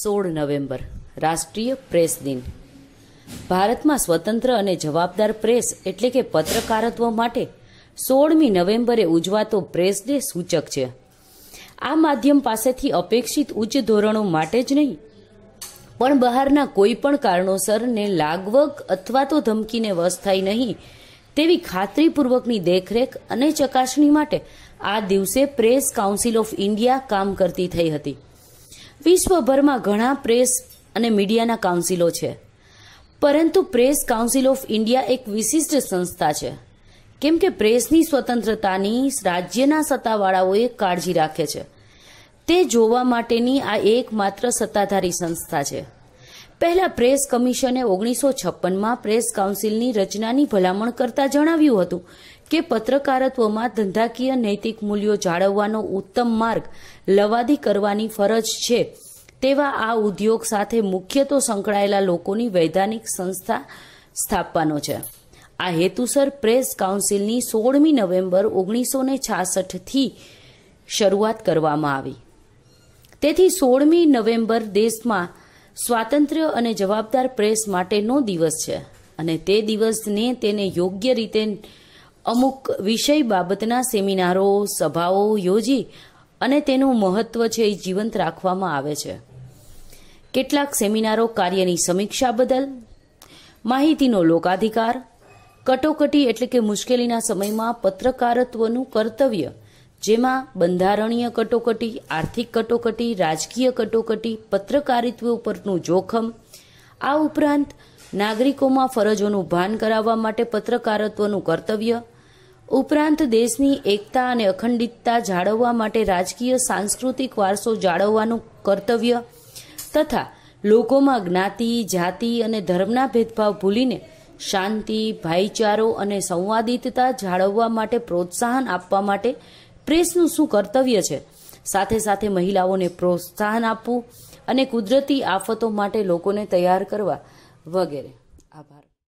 સોળ નવેમ્બર રાષ્ટ્રીય પ્રેસ દિન ભારતમાં સ્વતંત્ર અને જવાબદાર પ્રેસ એટલે કે પત્રકારત્વ માટે સોળમી નવેમ્બરે ઉજવાતો પ્રેસ ડે સૂચક છે આ માધ્યમ પાસેથી અપેક્ષિત ઉચ્ચ ધોરણો માટે જ નહીં પણ બહારના કોઈ પણ કારણોસરને લાગવગ અથવા તો ધમકીને વશ થાય નહીં તેવી ખાતરીપૂર્વકની દેખરેખ અને ચકાસણી માટે આ દિવસે પ્રેસ કાઉન્સિલ ઓફ ઇન્ડિયા કામ કરતી થઈ હતી વિશ્વભરમાં ઘણા પ્રેસ અને મીડિયાના કાઉન્સિલો છે પરંતુ પ્રેસ કાઉન્સિલ ઓફ ઇન્ડિયા એક વિશિષ્ટ સંસ્થા છે કેમ કે પ્રેસની સ્વતંત્રતાની રાજ્યના સત્તાવાળાઓએ કાળજી રાખે છે તે જોવા માટેની આ એકમાત્ર સત્તાધારી સંસ્થા છે પહેલા પ્રેસ કમિશને ઓગણીસો છપ્પનમાં પ્રેસ કાઉન્સિલની રચનાની ભલામણ કરતા જણાવ્યું હતું કે પત્રકારત્વમાં ધંધાકીય નૈતિક મૂલ્યો જાળવવાનો ઉત્તમ માર્ગ લવાદી કરવાની ફરજ છે તેવા આ ઉદ્યોગ સાથે મુખ્ય તો સંકળાયેલા લોકોની વૈધાનિક સંસ્થા સ્થાપવાનો છે આ હેતુસર પ્રેસ કાઉન્સિલની સોળમી નવેમ્બર ઓગણીસો ને છાસઠથી શરૂઆત કરવામાં આવી તેથી સોળમી નવેમ્બર દેશમાં સ્વાતંત્ર્ય અને જવાબદાર પ્રેસ માટેનો દિવસ છે અને તે દિવસને તેને યોગ્ય રીતે અમુક વિષય બાબતના સેમિનારો સભાઓ યોજી અને તેનું મહત્વ છે એ જીવંત રાખવામાં આવે છે કેટલાક સેમિનારો કાર્યની સમીક્ષા બદલ માહિતીનો લોકાધિકાર કટોકટી એટલે કે મુશ્કેલીના સમયમાં પત્રકારત્વનું કર્તવ્ય જેમાં બંધારણીય કટોકટી આર્થિક કટોકટી રાજકીય કટોકટી પત્રકારિત્વ ઉપરનું જોખમ આ ઉપરાંત નાગરિકોમાં ફરજોનું ભાન કરાવવા માટે પત્રકારત્વનું કર્તવ્ય ઉપરાંત દેશની એકતા અને અખંડિતતા જાળવવા માટે રાજકીય સાંસ્કૃતિક વારસો જાળવવાનું કર્તવ્ય તથા લોકોમાં જ્ઞાતિ જાતિ અને ધર્મના ભેદભાવ ભૂલીને શાંતિ ભાઈચારો અને સંવાદિતતા જાળવવા માટે પ્રોત્સાહન આપવા માટે પ્રેસનું શું કર્તવ્ય છે સાથે સાથે મહિલાઓને પ્રોત્સાહન આપવું અને કુદરતી આફતો માટે લોકોને તૈયાર કરવા વગેરે આભાર